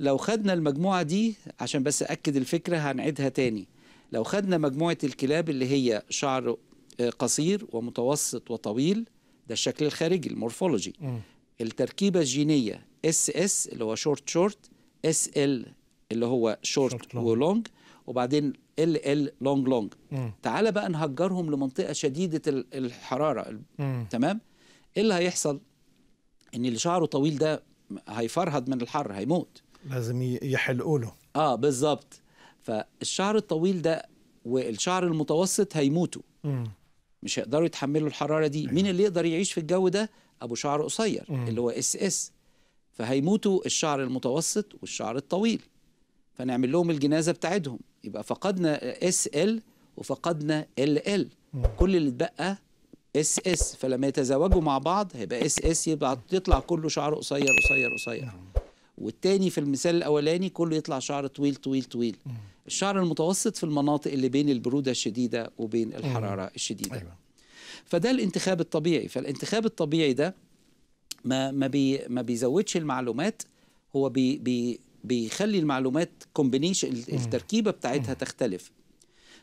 لو خدنا المجموعة دي عشان بس أكد الفكرة هنعيدها تاني لو خدنا مجموعة الكلاب اللي هي شعر آه، قصير ومتوسط وطويل ده الشكل الخارجي المورفولوجي التركيبة الجينية اس اس اللي هو شورت شورت اس ال اللي هو شورت ولونج وبعدين ال ال لونج لونج تعال بقى نهجرهم لمنطقة شديدة الحرارة تمام ايه اللي هيحصل ان اللي شعره طويل ده هيفرهد من الحر هيموت لازم يحلقوا له اه بالظبط فالشعر الطويل ده والشعر المتوسط هيموتوا مم. مش هيقدروا يتحملوا الحراره دي أيوة. مين اللي يقدر يعيش في الجو ده ابو شعر قصير مم. اللي هو اس اس فهيموتوا الشعر المتوسط والشعر الطويل فنعمل لهم الجنازه بتاعتهم يبقى فقدنا اس ال وفقدنا ال ال كل اللي اتبقى اس اس فلما يتزوجوا مع بعض هيبقى اس اس يبقى يطلع كله شعره قصير قصير قصير نعم. والتاني في المثال الاولاني كله يطلع شعر طويل طويل طويل مم. الشعر المتوسط في المناطق اللي بين البروده الشديده وبين الحراره مم. الشديده أيوة. فده الانتخاب الطبيعي فالانتخاب الطبيعي ده ما ما بي ما بيزودش المعلومات هو بي بي بيخلي المعلومات كومبينيشن التركيبه بتاعتها تختلف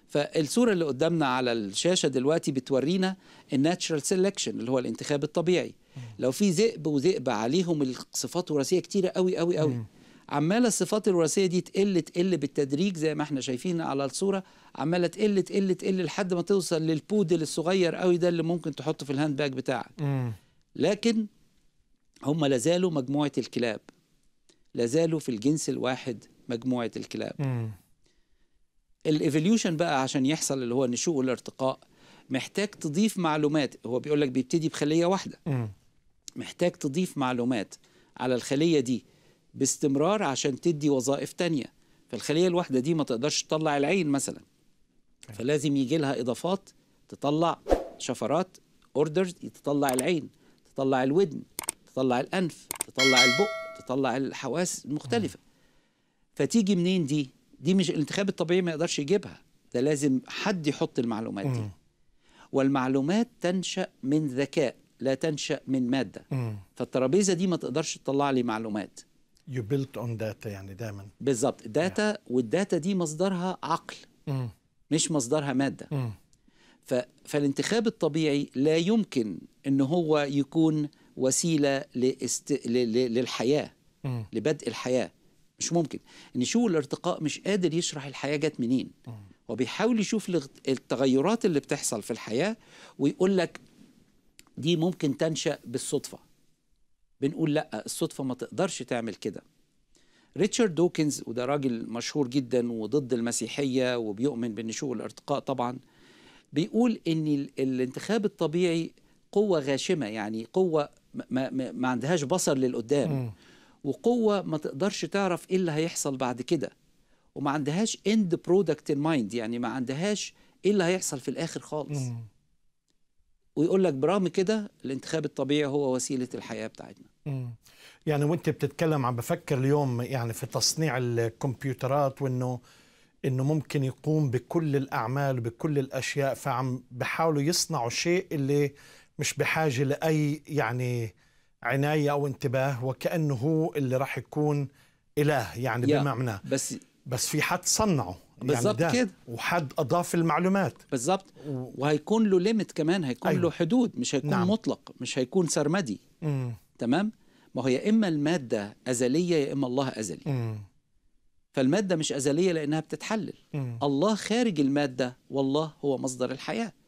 فالصوره اللي قدامنا على الشاشه دلوقتي بتورينا الناتشرال سيلكشن اللي هو الانتخاب الطبيعي لو في ذئب وذئبه عليهم الصفات وراثيه كتيره قوي قوي قوي عماله الصفات الوراثيه دي تقل تقل بالتدريج زي ما احنا شايفين على الصوره عماله تقل تقل تقل لحد ما توصل للبودل الصغير قوي ده اللي ممكن تحطه في الهاند باج بتاعك لكن هم لازالوا مجموعه الكلاب لازالوا في الجنس الواحد مجموعه الكلاب الايفوليوشن بقى عشان يحصل اللي هو النشوء والارتقاء محتاج تضيف معلومات هو بيقول لك بيبتدي بخليه واحده محتاج تضيف معلومات على الخلية دي باستمرار عشان تدي وظائف تانية فالخلية الواحدة دي ما تقدرش تطلع العين مثلا فلازم يجي لها إضافات تطلع شفرات اوردرز تطلع العين تطلع الودن تطلع الأنف تطلع البق تطلع الحواس المختلفة فتيجي منين دي؟ دي مش الانتخاب الطبيعي ما يقدرش يجيبها ده لازم حد يحط المعلومات دي والمعلومات تنشأ من ذكاء لا تنشا من ماده مم. فالترابيزه دي ما تقدرش تطلع لي معلومات يو بيلت اون داتا يعني دايما بالظبط داتا yeah. والداتا دي مصدرها عقل مم. مش مصدرها ماده مم. ف... فالانتخاب الطبيعي لا يمكن ان هو يكون وسيله لاست... ل... ل... للحياه مم. لبدء الحياه مش ممكن شو الارتقاء مش قادر يشرح الحياه جت منين مم. وبيحاول يشوف التغيرات اللي بتحصل في الحياه ويقول لك دي ممكن تنشأ بالصدفة بنقول لا الصدفة ما تقدرش تعمل كده ريتشارد دوكنز وده راجل مشهور جدا وضد المسيحية وبيؤمن بالنشوء والارتقاء طبعا بيقول ان الانتخاب الطبيعي قوة غاشمة يعني قوة ما, ما, ما عندهاش بصر للقدام وقوة ما تقدرش تعرف ايه اللي هيحصل بعد كده وما عندهاش اند برودكت ان مايند يعني ما عندهاش ايه اللي هيحصل في الاخر خالص ويقول لك برغم كده الانتخاب الطبيعي هو وسيله الحياه بتاعتنا يعني وانت بتتكلم عم بفكر اليوم يعني في تصنيع الكمبيوترات وانه انه ممكن يقوم بكل الاعمال وبكل الاشياء فعم بحاولوا يصنعوا شيء اللي مش بحاجه لاي يعني عنايه او انتباه وكانه هو اللي راح يكون اله يعني بمعنى بس بس في حد صنعه بالظبط يعني كده وحد اضاف المعلومات بالظبط وهيكون له ليميت كمان هيكون أيوة. له حدود مش هيكون نعم. مطلق مش هيكون سرمدي مم. تمام ما هو يا اما الماده ازليه يا اما الله ازلي مم. فالماده مش ازليه لانها بتتحلل مم. الله خارج الماده والله هو مصدر الحياه